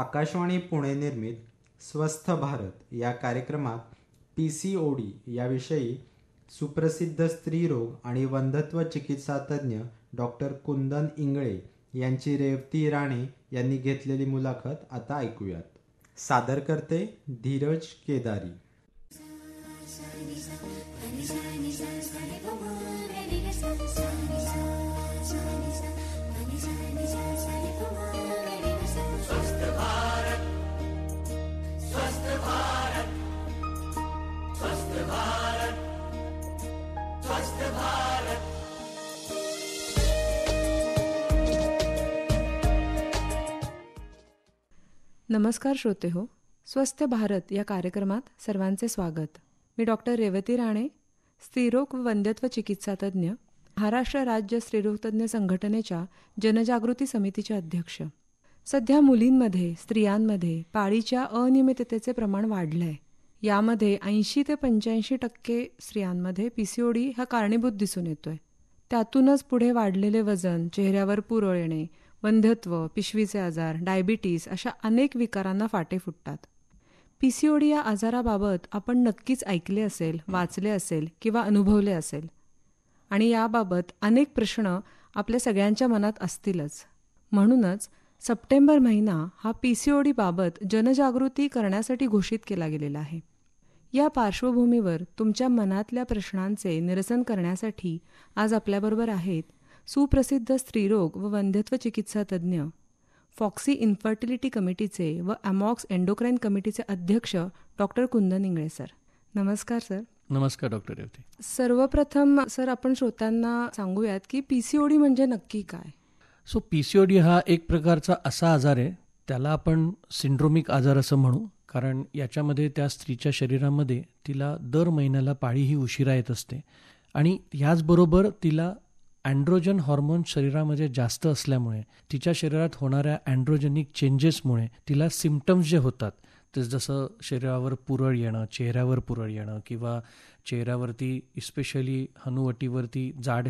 आकाशवाणी पुणे निर्मित स्वस्थ भारत या कार्यक्रमात पी सी ओ डी याविषयी सुप्रसिद्ध स्त्रीरोग आणि वंधत्व चिकित्सा तज्ज्ञ डॉक्टर कुंदन इंगळे यांची रेवती राणे यांनी घेतलेली मुलाखत आता ऐकूयात सादर करते धीरज केदारी नमस्कार श्रोते हो स्वस्थ भारत या कार्यक्रमात सर्वांचे स्वागत मी डॉक्टर रेवती राणे स्त्रीरोग व वंध्यत्व चिकित्सा तज्ज्ञ महाराष्ट्र राज्य स्त्रीरोगतज्ञ संघटनेच्या जनजागृती समितीचे अध्यक्ष सध्या मुलींमध्ये स्त्रियांमध्ये पाळीच्या अनियमिततेचे प्रमाण वाढलं आहे यामध्ये ऐंशी ते पंच्याऐंशी टक्के स्त्रियांमध्ये पी हा कारणीभूत दिसून येतोय त्यातूनच पुढे वाढलेले वजन चेहऱ्यावर पुरळ येणे वंध्यत्व पिशवीचे आजार डायबिटीज अशा अनेक विकारांना फाटे फुटतात पीसीओडी या आजाराबाबत आपण नक्कीच ऐकले असेल वाचले असेल किंवा अनुभवले असेल आणि याबाबत अनेक प्रश्न आपल्या सगळ्यांच्या मनात असतीलच म्हणूनच सप्टेंबर महिना हा पी सी ओ जनजागृती करण्यासाठी घोषित केला गेलेला आहे या पार्श्वभूमीवर तुमच्या मनातल्या प्रश्नांचे निरसन करण्यासाठी आज आपल्याबरोबर आहेत सुप्रसिद्ध स्त्रीरोग व वंध्यत्व चिकित्सा तज्ज्ञ फॉक्सी इन्फर्टिलिटी कमिटीचे व अमॉक्स एंडोक्राईन कमिटीचे अध्यक्ष डॉक्टर कुंदन इंगळे सर नमस्कार सर नमस्कार डॉक्टर सर्वप्रथम सर आपण श्रोत्यांना सांगूयात की पीसीओडी म्हणजे नक्की काय सो पीसीओडी हा एक प्रकारचा असा आजार आहे त्याला आपण सिंड्रोमिक आजार असं म्हणू कारण याच्यामध्ये त्या स्त्रीच्या शरीरामध्ये तिला दर महिन्याला पाळीही उशिरा येत असते आणि ह्याचबरोबर तिला अँड्रोजन हॉर्मोन शरीरामध्ये जास्त असल्यामुळे तिच्या शरीरात होणाऱ्या अँड्रोजेनिक चेंजेसमुळे तिला सिम्पटम्स जे होतात ते जसं शरीरावर पुरळ येणं चेहऱ्यावर पुरळ येणं किंवा चेहऱ्यावरती इस्पेशली हनुवटीवरती जाड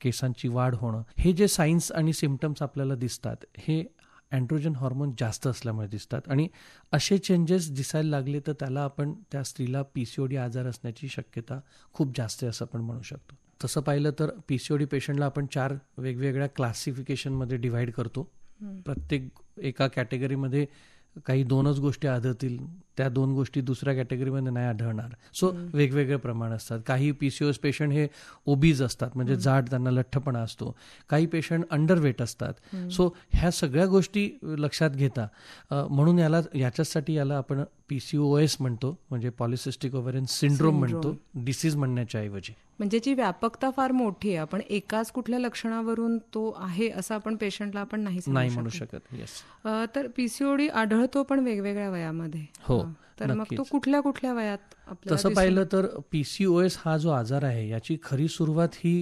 केसांची वाढ होणं हे जे सायन्स आणि सिम्पटम्स आपल्याला दिसतात हे अँड्रोजन हॉर्मोन जास्त असल्यामुळे दिसतात आणि असे चेंजेस दिसायला लागले तर त्याला आपण त्या स्त्रीला पी सी ओ डी आजार असण्याची शक्यता खूप जास्त आहे असं आपण म्हणू शकतो तसं पाहिलं तर पी सी डी पेशंटला आपण चार वेगवेगळ्या क्लासिफिकेशनमध्ये डिव्हाइड करतो प्रत्येक एका कॅटेगरीमध्ये काही दोनच गोष्टी आढळतील त्या दोन गोष्टी दुसऱ्या कॅटेगरीमध्ये नाही आढळणार सो वेगवेगळे प्रमाण असतात काही पी सी ओस पेशंट हे ओबीज असतात म्हणजे जाड त्यांना लठ्ठपणा असतो काही पेशंट अंडरवेट असतात सो ह्या सगळ्या गोष्टी लक्षात घेता म्हणून याला याच्याचसाठी याला आपण पी सी ओ एस म्हणतो म्हणजे पॉलिसिस्टिक ओव्हरेन सिंड्रोम म्हणतो डिसीज म्हणण्याच्या ऐवजी म्हणजे जी व्यापकता फार मोठी आहे आपण एकाच कुठल्या लक्षणावरून तो आहे असं आपण पेशंटला आपण नाही म्हणू शकत तर पीसीओडी आढळतो पण वेगवेगळ्या वयामध्ये हो तर मग तो कुठल्या कुठल्या वयात तसं पाहिलं तर पीसीओएस हा जो आजार आहे याची खरी सुरुवात ही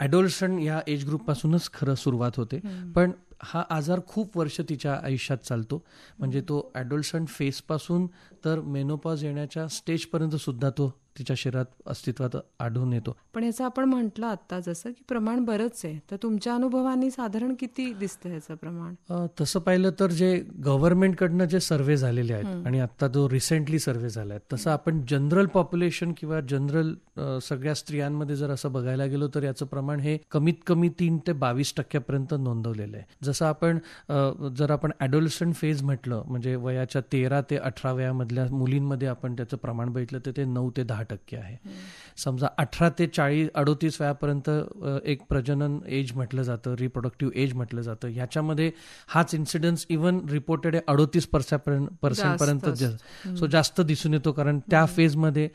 ॲडोल्सन या एज ग्रुप पासूनच खरं सुरुवात होते पण हा आजार खूप वर्ष तिच्या आयुष्यात चालतो म्हणजे तो ॲडोल्सन फेसपासून तर मेनोपॉज येण्याच्या स्टेजपर्यंत सुद्धा तो तिच्या शरीरात अस्तित्वात आढळून येतो पण याचं आपण म्हटलं आता जसं की प्रमाण बरंच आहे तर तुमच्या अनुभवाने साधारण किती दिसतं याचं प्रमाण तसं पाहिलं तर जे गव्हर्नमेंटकडनं जे सर्वे झालेले आहेत आणि आता जो रिसेंटली सर्वे झाला आहे तसं आपण जनरल पॉप्युलेशन किंवा जनरल सगळ्या स्त्रियांमध्ये जर असं बघायला गेलो तर याचं प्रमाण हे कमीत कमी तीन ते बावीस टक्क्यापर्यंत नोंदवलेलं आहे जसं आपण जर आपण ॲडोलसंट फेज म्हटलं म्हणजे वयाच्या तेरा ते अठरा वयामध्ये मधल्या मुलींमध्ये आपण त्याचं प्रमाण बघितलं तर ते नऊ ते दहा टक्के आहे समजा अठरा ते चाळीस अडोतीस वयापर्यंत एक प्रजनन एज म्हटलं जातं रिप्रोडक्टिव्ह एज म्हटलं जातं ह्याच्यामध्ये हाच इन्सिडन्स इव्हन रिपोर्टेड आहे अडोतीस पर्सेंट पर्सेंटपर्यंत सो जास्त दिसून येतो कारण त्या फेजमध्ये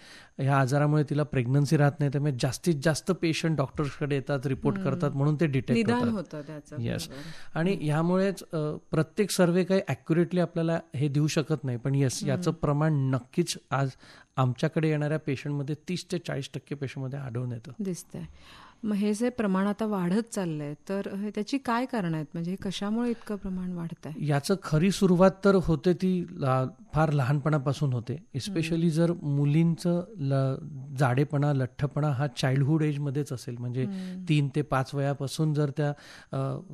ह्या आजारामुळे तिला प्रेग्नन्सी राहत नाही त्यामुळे जास्तीत जास्त पेशंट डॉक्टर्सकडे येतात रिपोर्ट करतात म्हणून ते डिटेक्ट होता येस आणि ह्यामुळेच प्रत्येक सर्वे काही ॲक्युरेटली आपल्याला हे देऊ शकत नाही पण येस याचं प्रमाण नक्कीच आज आमच्याकडे येणाऱ्या पेशंटमध्ये तीस ते चाळीस टक्के पेशंटमध्ये आढळून येतं दिसतंय मग हे जे प्रमाण आता वाढत चाललंय तर त्याची काय कारण आहेत म्हणजे कशामुळे इतकं प्रमाण वाढत आहे याचं खरी सुरुवात तर होते ती फार लहानपणापासून होते इस्पेशली जर मुलींचं जाडेपणा लठ्ठपणा हा चाइल्डहूड एजमध्येच असेल म्हणजे तीन ते पाच वयापासून जर त्या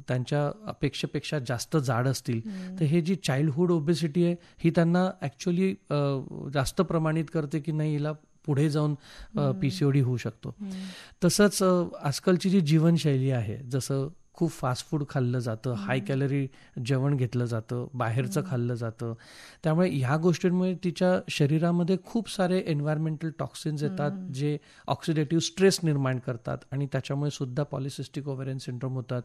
त्यांच्या अपेक्षेपेक्षा जास्त जाड असतील तर हे जी चाइल्डहूड ओबेसिटी आहे ही त्यांना ऍक्च्युली जास्त प्रमाणित करते की नाही हिला पुढे जाऊन पीसीओडी होऊ शकतो तसंच आजकालची जी जीवनशैली आहे जसं खूप फास्ट फूड खाल्लं जातं हाय कॅलरी जेवण घेतलं जातं बाहेरचं खाल्लं जातं त्यामुळे ह्या गोष्टींमुळे तिच्या शरीरामध्ये खूप सारे एन्व्हायरमेंटल टॉक्सिन्स येतात जे ऑक्सिडेटिव्ह स्ट्रेस निर्माण करतात आणि त्याच्यामुळे सुद्धा पॉलिसिस्टिक ओव्हेरियन सिंड्रोम होतात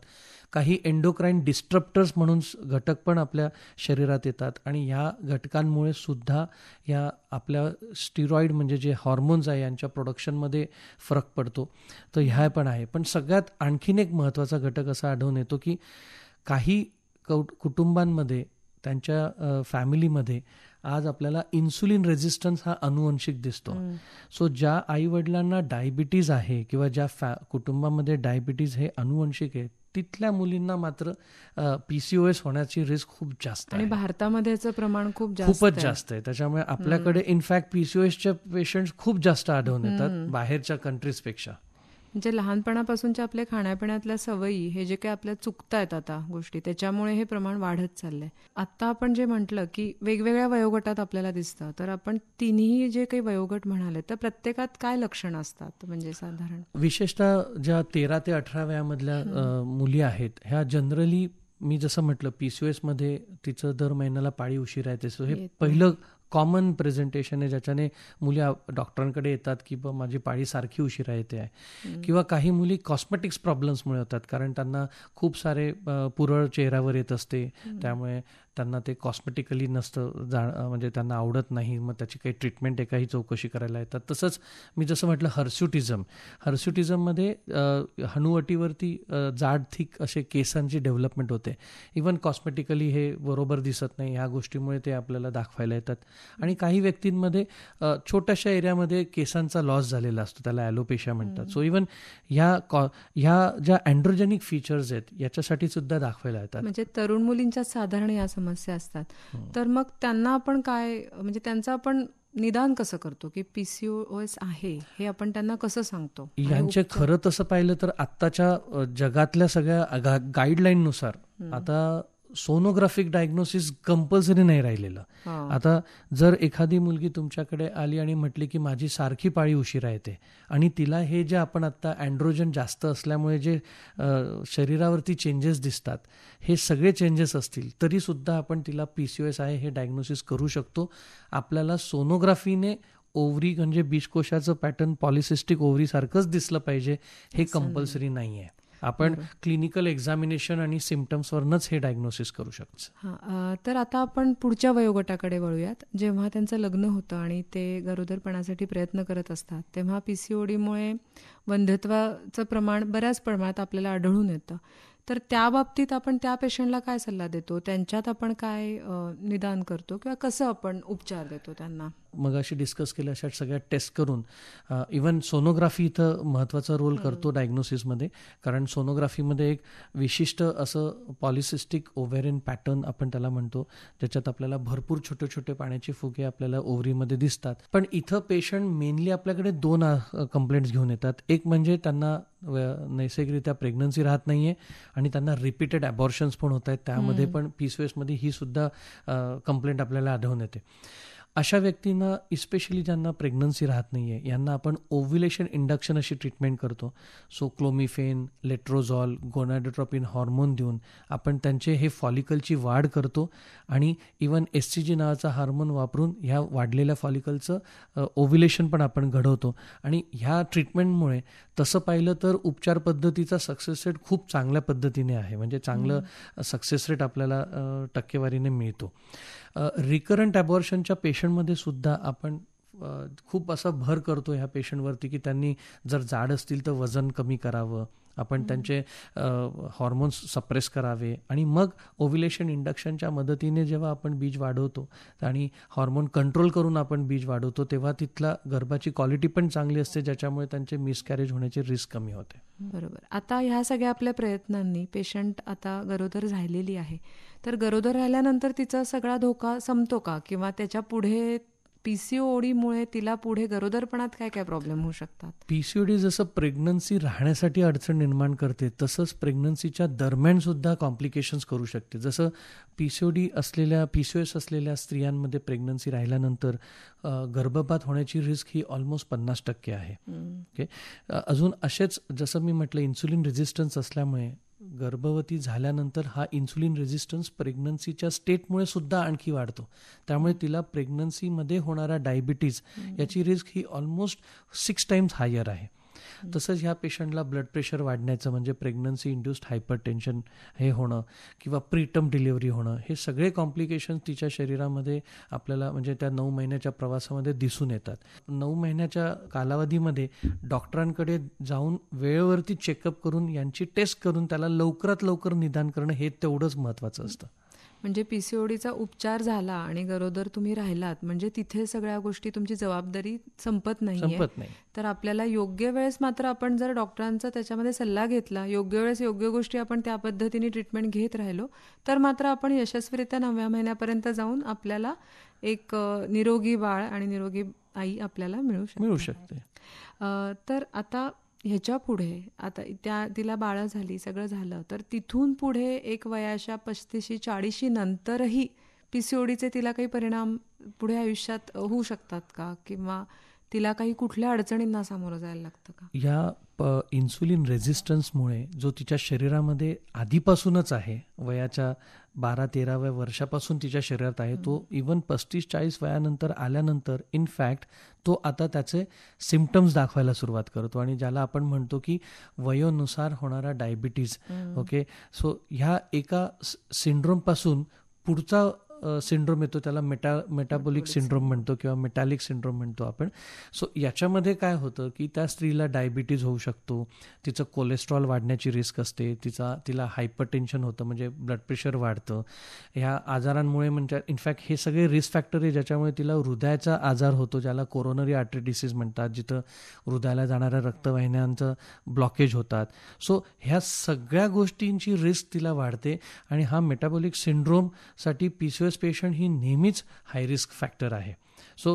काही एन्डोक्राईन डिस्ट्रप्टर्स म्हणून घटक पण आपल्या शरीरात येतात आणि ह्या घटकांमुळे सुद्धा ह्या आपल्या स्टिरॉइड म्हणजे जे हॉर्मोन्स आहे यांच्या प्रोडक्शनमध्ये फरक पडतो तर ह्या पण आहे पण सगळ्यात आणखीन एक महत्त्वाचा घटक असं आढळून येतो की काही कुटुंबांमध्ये त्यांच्या फॅमिलीमध्ये आज आपल्याला इन्सुलिन रेझिस्टन्स हा अनुवंशिक दिसतो सो ज्या आई वडिलांना डायबिटीज आहे किंवा ज्या फॅ कुटुंबामध्ये डायबिटीज हे अनुवंशिक आहे तिथल्या मुलींना मात्र पीसीओएस होण्याची रिस्क खूप जास्त आणि भारतामध्ये प्रमाण खूप खूपच जास्त आहे त्याच्यामुळे आपल्याकडे इनफॅक्ट चे पेशंट खूप जास्त आढळून येतात बाहेरच्या कंट्रीजपेक्षा म्हणजे लहानपणापासूनच्या आपल्या खाण्यापिण्यातल्या सवयी हे जे काही आपल्या चुकतायत आता गोष्टी त्याच्यामुळे हे प्रमाण वाढत चाललंय आता आपण जे म्हटलं की वेगवेगळ्या वयोगटात आपल्याला दिसतं तर आपण तिन्ही जे काही वयोगट म्हणाले तर प्रत्येकात काय लक्षण असतात म्हणजे साधारण विशेषतः ज्या तेरा ते अठरा वयामधल्या मुली आहेत ह्या जनरली मी जसं म्हटलं पीसीओएस मध्ये तिचं दर महिन्याला पाळी उशीर आहे सो हे पहिलं कॉमन प्रेझेंटेशन आहे ज्याच्याने मुली डॉक्टरांकडे येतात की ब माझी पाळी सारखी उशिरा येते आहे किंवा काही मुली कॉस्मेटिक्स प्रॉब्लेम्समुळे होतात कारण त्यांना खूप सारे पुरळ चेहऱ्यावर येत असते त्यामुळे त्यांना ते कॉस्मेटिकली नसतं जा म्हणजे त्यांना आवडत नाही मग त्याची काही ट्रीटमेंट आहे काही चौकशी करायला येतात तसंच मी जसं म्हटलं हर्स्युटिझम हर्स्युटिझममध्ये हनुवटीवरती जाड थिक असे केसांची डेव्हलपमेंट होते इवन कॉस्मेटिकली हे बरोबर दिसत नाही ह्या गोष्टीमुळे ते आपल्याला दाखवायला येतात आणि काही व्यक्तींमध्ये छोट्याशा एरियामध्ये केसांचा लॉस झालेला असतो त्याला ॲलोपेशा म्हणतात सो इवन ह्या कॉ ह्या ज्या अँड्रोजेनिक फीचर्स आहेत याच्यासाठी सुद्धा दाखवायला येतात म्हणजे तरुण मुलींच्या साधारण या समस्या असतात हो. तर मग त्यांना आपण काय म्हणजे त्यांचं आपण निदान कसं करतो की पीसीओएस आहे हे आपण त्यांना कसं सांगतो यांचे खरं तसं पाहिलं तर आत्ताच्या जगातल्या सगळ्या गाईडलाईन नुसार आता सोनोग्राफिक डायग्नोसिस कंपल्सरी नाही राहिलेलं आता जर एखादी मुलगी तुमच्याकडे आली आणि म्हटली की माझी सारखी पाळी उशीरा येते आणि तिला हे जे आपण आत्ता अँड्रोजन जास्त असल्यामुळे जे शरीरावरती चेंजेस दिसतात हे सगळे चेंजेस असतील तरीसुद्धा आपण तिला पी सी एस आहे हे डायग्नोसिस करू शकतो आपल्याला सोनोग्राफीने ओव्हरी म्हणजे बीजकोशाचं पॅटर्न पॉलिसिस्टिक सारखंच दिसलं पाहिजे हे कंपल्सरी नाही आहे आपण क्लिनिकल एक्झामिनेशन आणि सिमटम्सवरनच हे डायग्नोसिस करू शकतो हां तर आता आपण पुढच्या वयोगटाकडे वळूयात जेव्हा त्यांचं लग्न होतं आणि ते गरोदरपणासाठी प्रयत्न करत असतात तेव्हा पी सी ओडीमुळे वंधत्वाचं प्रमाण बऱ्याच प्रमाणात आपल्याला आढळून येतं तर त्या बाबतीत आपण त्या पेशंटला काय सल्ला देतो त्यांच्यात आपण काय निदान करतो किंवा कसं आपण उपचार देतो त्यांना मग अशी डिस्कस केल्या अशा सगळ्या टेस्ट करून इवन सोनोग्राफी इथं महत्त्वाचा रोल करतो डायग्नोसिसमध्ये कारण सोनोग्राफीमध्ये एक विशिष्ट असं पॉलिसिस्टिक ओव्हेरियन पॅटर्न आपण त्याला म्हणतो ज्याच्यात आपल्याला भरपूर छोटे छोटे पाण्याचे फुगे आपल्याला ओव्हरीमध्ये दिसतात पण इथं पेशंट मेनली आपल्याकडे दोन कंप्लेंट्स घेऊन येतात एक म्हणजे त्यांना नैसर्गिकरित्या प्रेग्नन्सी राहत नाहीये आणि त्यांना रिपीटेड अबॉर्शन्स पण होत आहेत त्यामध्ये पण पीस मध्ये ही सुद्धा कंप्लेंट आपल्याला आढळून येते अशा व्यक्तींना इस्पेशली ज्यांना प्रेग्नन्सी राहत नाही आहे यांना आपण ओव्ह्युलेशन इंडक्शन अशी ट्रीटमेंट करतो so clomiphene letrozole gonadotropin hormone देऊन आपण त्यांचे हे फॉलिकलची वाढ करतो आणि इवन एस सी जी नावाचा हार्मोन वापरून ह्या वाढलेल्या फॉलिकलचं ओव्ह्युलेशन पण आपण घडवतो आणि ह्या ट्रीटमेंटमुळे तसं पाहिलं तर उपचार पद्धतीचा सक्सेस रेट खूप चांगल्या पद्धतीने आहे म्हणजे चांगलं सक्सेस रेट आपल्याला टक्केवारीने मिळतो रिकरंट ॲबॉर्शनच्या पेशंटमध्ये सुद्धा आपण खूप असा भर करतो ह्या पेशंटवरती की त्यांनी जर जाड असतील तर वजन कमी करावं आपण त्यांचे हॉर्मोन्स सप्रेस करावे आणि मग ओव्हिलेशन इंडक्शनच्या मदतीने जेव्हा आपण बीज वाढवतो आणि हॉर्मोन कंट्रोल करून आपण बीज वाढवतो तेव्हा तिथला गर्भाची क्वालिटी पण चांगली असते ज्याच्यामुळे त्यांचे मिसकॅरेज होण्याचे रिस्क कमी होते बरोबर आता ह्या सगळ्या आपल्या प्रयत्नांनी पेशंट आता गरोदर झालेली आहे तर गरोदर राहिल्यानंतर तिचा सगळा धोका संपतो का किंवा त्याच्या पुढे पीसीओडीमुळे तिला पुढे गरोदरपणात काय काय प्रॉब्लेम होऊ शकतात पीसीओडी जसं प्रेग्नन्सी राहण्यासाठी अडचण निर्माण करते तसंच प्रेग्नन्सीच्या दरम्यान सुद्धा कॉम्प्लिकेशन्स करू शकते जसं पीसीओडी असलेल्या पीसीओएस एस असलेल्या स्त्रियांमध्ये प्रेग्नन्सी राहिल्यानंतर गर्भपात होण्याची रिस्क ही ऑलमोस्ट पन्नास टक्के आहे ओके अजून असेच जसं मी म्हटलं इन्सुलिन रेझिस्टन्स असल्यामुळे गर्भवती झाल्यानंतर हा इन्सुलिन रेझिस्टन्स प्रेग्नन्सीच्या स्टेटमुळे सुद्धा आणखी वाढतो त्यामुळे तिला प्रेग्नन्सीमध्ये होणारा डायबिटीज याची रिस्क ही ऑलमोस्ट सिक्स टाइम्स हायर आहे तसंच ह्या पेशंटला ब्लड प्रेशर वाढण्याचं म्हणजे प्रेग्नन्सी इंड्युस्ड हायपर टेन्शन हे होणं किंवा प्रीटम डिलिव्हरी होणं हे सगळे कॉम्प्लिकेशन्स तिच्या शरीरामध्ये आपल्याला म्हणजे त्या नऊ महिन्याच्या प्रवासामध्ये दिसून येतात नऊ महिन्याच्या कालावधीमध्ये डॉक्टरांकडे जाऊन वेळेवरती चेकअप करून यांची टेस्ट करून त्याला लवकरात लवकर निदान करणं हे तेवढंच महत्त्वाचं असतं म्हणजे पी सी उपचार झाला आणि गरोदर तुम्ही राहिलात म्हणजे तिथे सगळ्या गोष्टी तुमची जबाबदारी संपत नाही तर आपल्याला योग्य वेळेस मात्र आपण जर डॉक्टरांचा त्याच्यामध्ये सल्ला घेतला योग्य वेळेस योग्य गोष्टी आपण त्या पद्धतीने ट्रीटमेंट घेत राहिलो तर मात्र आपण यशस्वीरित्या नवव्या महिन्यापर्यंत जाऊन आपल्याला एक निरोगी बाळ आणि निरोगी आई आपल्याला मिळू मिळू शकते तर आता ह्याच्या पुढे आता त्या तिला बाळं झाली सगळं झालं तर तिथून पुढे एक वयाच्या पस्तीशी चाळीशी नंतरही पी सी ओडीचे तिला काही परिणाम पुढे आयुष्यात होऊ शकतात का किंवा तिला काही कुठल्या अडचणींना सामोरं जायला लागतं का ह्या प इन्सुलिन रेझिस्टन्समुळे जो तिच्या शरीरामध्ये आधीपासूनच आहे वयाच्या बारा तेराव्या वर्षापासून तिच्या शरीरात आहे तो इवन पस्तीस चाळीस वयानंतर आल्यानंतर इनफॅक्ट तो आता त्याचे सिमटम्स दाखवायला सुरुवात करतो आणि ज्याला आपण म्हणतो की वयोनुसार होणारा डायबिटीज ओके सो ह्या एका सिंड्रोमपासून पुढचा सिंड्रोम येतो त्याला मेटा मेटाबॉलिक सिंड्रोम म्हणतो किंवा मेटालिक सिंड्रोम म्हणतो आपण सो याच्यामध्ये काय होतं की त्या स्त्रीला डायबिटीज होऊ शकतो तिचं कोलेस्ट्रॉल वाढण्याची रिस्क असते तिचा तिला हायपरटेन्शन होतं म्हणजे ब्लड प्रेशर वाढतं ह्या आजारांमुळे म्हणजे इनफॅक्ट हे सगळे रिस्क फॅक्टर आहे ज्याच्यामुळे तिला हृदयाचा आजार होतो ज्याला कोरोनरी आर्टरी डिसीज म्हणतात जिथं हृदयाला जाणाऱ्या रक्तवाहिन्यांचं ब्लॉकेज होतात सो ह्या सगळ्या गोष्टींची रिस्क तिला वाढते आणि हा मेटाबॉलिक सिंड्रोमसाठी पी सी युरस पेशंट ही नेहमीच हाय रिस्क फॅक्टर आहे सो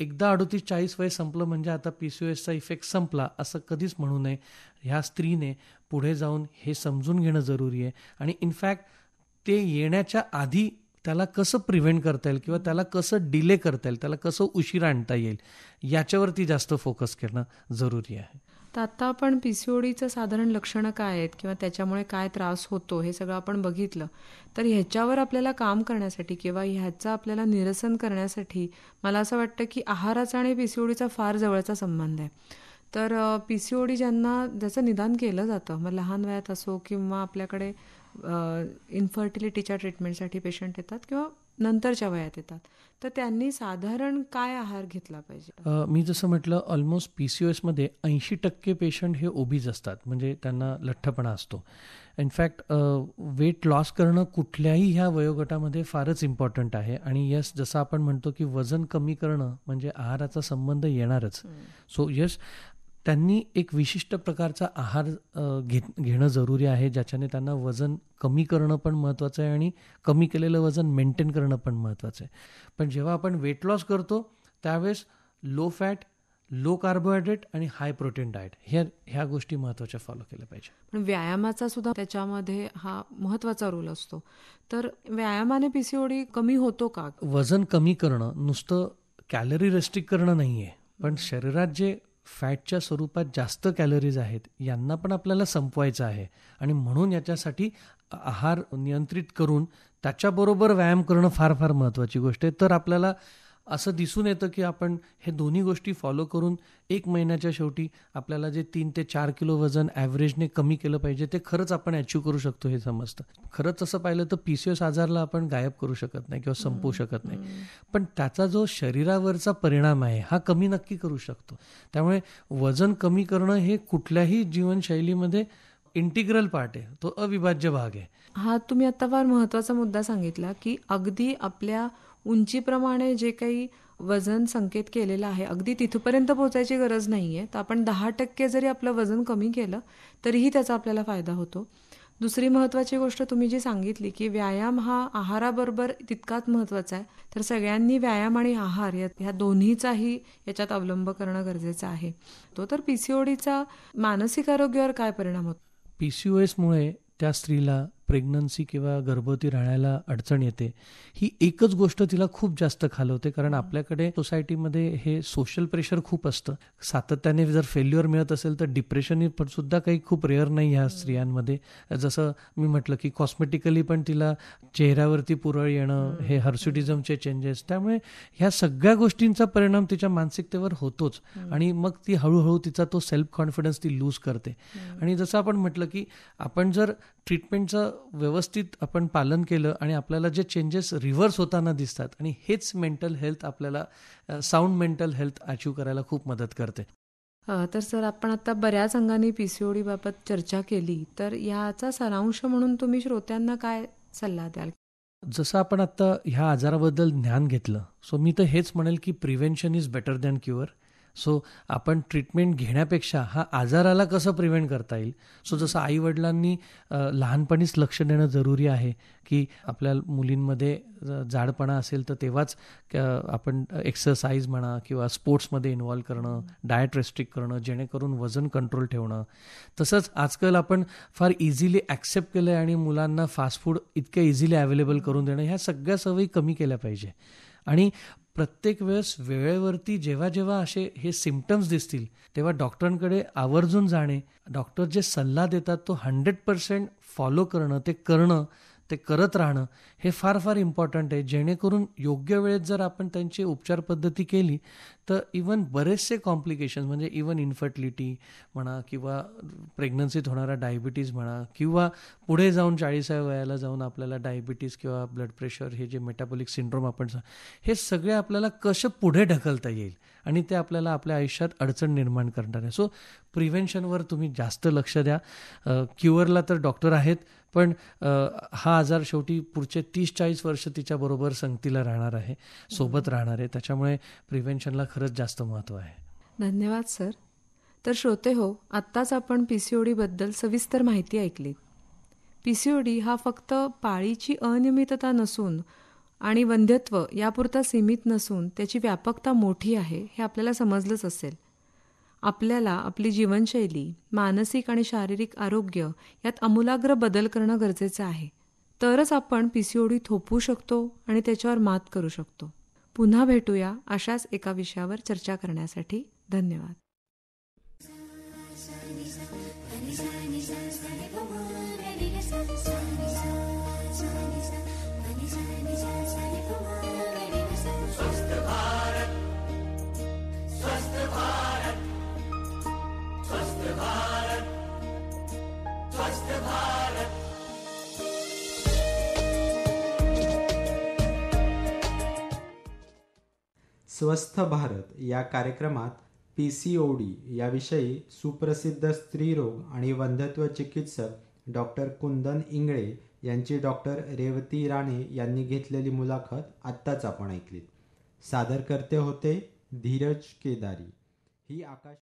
एकदा अडोतीस चाळीस वय संपलं म्हणजे आता पी सी एसचा इफेक्ट संपला असं कधीच म्हणू नये ह्या स्त्रीने पुढे जाऊन हे समजून घेणं जरुरी आहे आणि इनफॅक्ट ते येण्याच्या आधी त्याला कसं प्रिव्हेंट करता येईल किंवा त्याला कसं डिले करता येईल त्याला कसं उशीर आणता येईल याच्यावरती जास्त फोकस करणं जरुरी आहे तर आता आपण पी सी ओ साधारण लक्षणं काय आहेत किंवा त्याच्यामुळे काय त्रास होतो हे सगळं आपण बघितलं तर ह्याच्यावर आपल्याला काम करण्यासाठी किंवा ह्याचं आपल्याला निरसन करण्यासाठी मला असं वाटतं की आहाराचा आणि पी सी ओ डीचा फार जवळचा संबंध आहे तर पी सी ओ डी ज्यांना ज्याचं निदान केलं जातं मग लहान वयात असो किंवा आपल्याकडे इन्फर्टिलिटीच्या ट्रीटमेंटसाठी पेशंट येतात किंवा नंतरच्या वयात येतात तर त्यांनी साधारण काय आहार घेतला पाहिजे मी जसं म्हटलं ऑलमोस्ट पी सी ओ एसमध्ये ऐंशी टक्के पेशंट हे ओबीज असतात म्हणजे त्यांना लठ्ठपणा असतो इनफॅक्ट वेट लॉस करणं कुठल्याही ह्या वयोगटामध्ये फारच इम्पॉर्टंट आहे आणि यस जसं आपण म्हणतो की वजन कमी करणं म्हणजे आहाराचा संबंध येणारच सो यस त्यांनी एक विशिष्ट प्रकारचा आहार घेत घेणं जरुरी आहे ज्याच्याने त्यांना वजन कमी करणं पण महत्त्वाचं आहे आणि कमी केलेलं वजन मेंटेन करणं पण महत्त्वाचं आहे पण जेव्हा आपण वेट लॉस करतो त्यावेळेस लो फॅट लो कार्बोहायड्रेट आणि हाय प्रोटीन डाएट ह्या ह्या गोष्टी महत्त्वाच्या फॉलो केल्या पाहिजे पण व्यायामाचा सुद्धा त्याच्यामध्ये हा महत्त्वाचा रोल असतो तर व्यायामाने पीसीओडी कमी होतो का वजन कमी करणं नुसतं कॅलरी रेस्ट्रिक्ट करणं नाही आहे पण शरीरात जे फॅटच्या स्वरूपात जास्त कॅलरीज आहेत यांना पण आपल्याला संपवायचं आहे आणि म्हणून याच्यासाठी आहार नियंत्रित करून त्याच्याबरोबर व्यायाम करणं फार फार महत्त्वाची गोष्ट आहे तर आपल्याला असं दिसून येतं की आपण हे दोन्ही गोष्टी फॉलो करून एक महिन्याच्या शेवटी आपल्याला जे तीन ते चार किलो वजन ॲव्हरेजने कमी केलं पाहिजे ते खरंच आपण अचीव करू शकतो हे समजतं खरंच असं पाहिलं तर पीसीओस आजारला आपण गायब करू शकत नाही किंवा संपवू शकत नाही पण त्याचा जो शरीरावरचा परिणाम आहे हा कमी नक्की करू शकतो त्यामुळे वजन कमी करणं हे कुठल्याही जीवनशैलीमध्ये इंटिग्रल पार्ट आहे तो अविभाज्य भाग आहे हा तुम्ही आता फार महत्वाचा मुद्दा सांगितला की अगदी आपल्या उंचीप्रमाणे जे काही वजन संकेत केलेलं आहे अगदी तिथपर्यंत पोहोचायची गरज नाही आहे तर आपण दहा टक्के जरी आपलं वजन कमी केलं तरीही त्याचा आपल्याला फायदा होतो दुसरी महत्त्वाची गोष्ट तुम्ही जी सांगितली की व्यायाम हा आहाराबरोबर तितकाच महत्त्वाचा आहे तर सगळ्यांनी व्यायाम आणि आहार या ह्या दोन्हीचाही याच्यात अवलंब करणं गरजेचं आहे तो तर पी सी मानसिक आरोग्यावर काय परिणाम होतो पी सी ओ एसमुळे त्या स्त्रीला प्रेग्नन्सी किंवा गर्भवती राहण्याला अडचण येते ही एकच गोष्ट तिला खूप जास्त खालवते कारण आपल्याकडे सोसायटीमध्ये हे सोशल प्रेशर खूप असतं सातत्याने जर फेल्युअर मिळत असेल तर डिप्रेशन सुद्धा काही खूप रेअर नाही ह्या स्त्रियांमध्ये जसं मी म्हटलं की कॉस्मेटिकली पण तिला चेहऱ्यावरती पुरळ येणं हे हर्सुटिझमचे चेंजेस त्यामुळे ह्या सगळ्या गोष्टींचा परिणाम तिच्या मानसिकतेवर होतोच आणि मग ती हळूहळू तिचा तो सेल्फ कॉन्फिडन्स ती लूज करते आणि जसं आपण म्हटलं की आपण जर ट्रीटमेंटचं व्यवस्थित आपण पालन केलं आणि आपल्याला जे चेंजेस रिव्हर्स होताना दिसतात आणि हेच मेंटल हेल्थ आपल्याला साऊंड मेंटल हेल्थ अचीव करायला खूप मदत करते तर सर आपण आता बऱ्याच अंगाने पी सी चर्चा केली तर याचा सारांश म्हणून तुम्ही श्रोत्यांना काय सल्ला द्याल जसं आपण आता ह्या आजाराबद्दल ज्ञान घेतलं सो मी तर हेच म्हणेल की prevention is better than cure so आपण ट्रीटमेंट घेण्यापेक्षा हा आजाराला कसं प्रिव्हेंट करता येईल सो जसं आईवडिलांनी लहानपणीच लक्ष देणं जरुरी आहे की आपल्या मुलींमध्ये जाडपणा असेल तर तेव्हाच आपण एक्सरसाइज म्हणा किंवा स्पोर्ट्समध्ये इन्व्हॉल्व करणं डायट रेस्ट्रिक्ट करणं जेणेकरून वजन कंट्रोल ठेवणं तसंच आजकाल आपण फार इझिली ॲक्सेप्ट केलं आहे आणि मुलांना फास्ट फूड इतक्या इझिली अवेलेबल करून देणं ह्या सगळ्या सवयी कमी केल्या पाहिजे आणि प्रत्येक वेळेस वेळेवरती जेव्हा जेव्हा असे हे सिमटम्स दिसतील तेव्हा डॉक्टरांकडे आवर्जून जाणे डॉक्टर जे सल्ला देतात तो हंड्रेड पर्सेंट फॉलो करणं ते करणं ते करत राहणं हे फार फार इम्पॉर्टंट आहे जेणेकरून योग्य वेळेत जर आपण त्यांची उपचार पद्धती केली तर इवन बरेचसे कॉम्प्लिकेशन म्हणजे इवन इन्फर्टिलिटी म्हणा किंवा प्रेग्नन्सीत होणारा डायबिटीज म्हणा किंवा पुढे जाऊन चाळीसाव्या वयाला जाऊन आपल्याला डायबिटीज किंवा ब्लड प्रेशर हे जे मेटाबॉलिक सिंड्रोम आपण हे सगळे आपल्याला कसं पुढे ढकलता येईल आणि ते आपल्याला आपल्या आयुष्यात अडचण निर्माण करणार आहे सो प्रिव्हेन्शनवर तुम्ही जास्त लक्ष द्या क्युअरला तर डॉक्टर आहेत पण हा आजार शेवटी पुढचे तीस चाळीस वर्ष तिच्याबरोबर संगतीला राहणार आहे सोबत राहणार आहे त्याच्यामुळे प्रिव्हेन्शनला खरंच जास्त महत्त्व आहे धन्यवाद सर तर श्रोते हो आत्ताच आपण पी सी सविस्तर माहिती ऐकली पी सी हा फक्त पाळीची अनियमितता नसून आणि वंध्यत्व यापुरता सीमित नसून त्याची व्यापकता मोठी आहे हे आपल्याला समजलंच असेल आपल्याला आपली जीवनशैली मानसिक आणि शारीरिक आरोग्य यात अमूलाग्र बदल करणं गरजेचं आहे तरच आपण पी सी ओडी थोपवू शकतो आणि त्याच्यावर मात करू शकतो पुन्हा भेटूया अशाच एका विषयावर चर्चा करण्यासाठी धन्यवाद स्वस्थ भारत या कार्यक्रमात पी सी ओ डी याविषयी सुप्रसिद्ध स्त्रीरोग आणि वंधत्व चिकित्सक डॉक्टर कुंदन इंगळे यांची डॉक्टर रेवती राणे यांनी घेतलेली मुलाखत आत्ताच आपण ऐकलीत करते होते धीरज केदारी ही आकाश